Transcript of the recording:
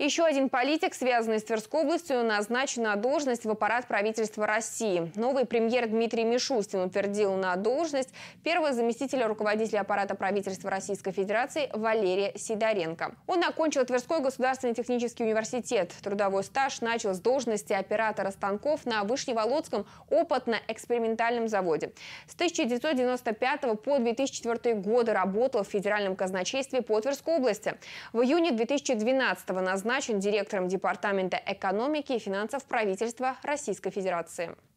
Еще один политик, связанный с Тверской областью, назначен на должность в аппарат правительства России. Новый премьер Дмитрий Мишустин утвердил на должность первого заместителя руководителя аппарата правительства Российской Федерации Валерия Сидоренко. Он окончил Тверской государственный технический университет. Трудовой стаж начал с должности оператора станков на Вышневолодском опытно-экспериментальном заводе. С 1995 по 2004 годы работал в федеральном казначействе по Тверской области. В июне 2012 назначен назначен директором Департамента экономики и финансов правительства Российской Федерации.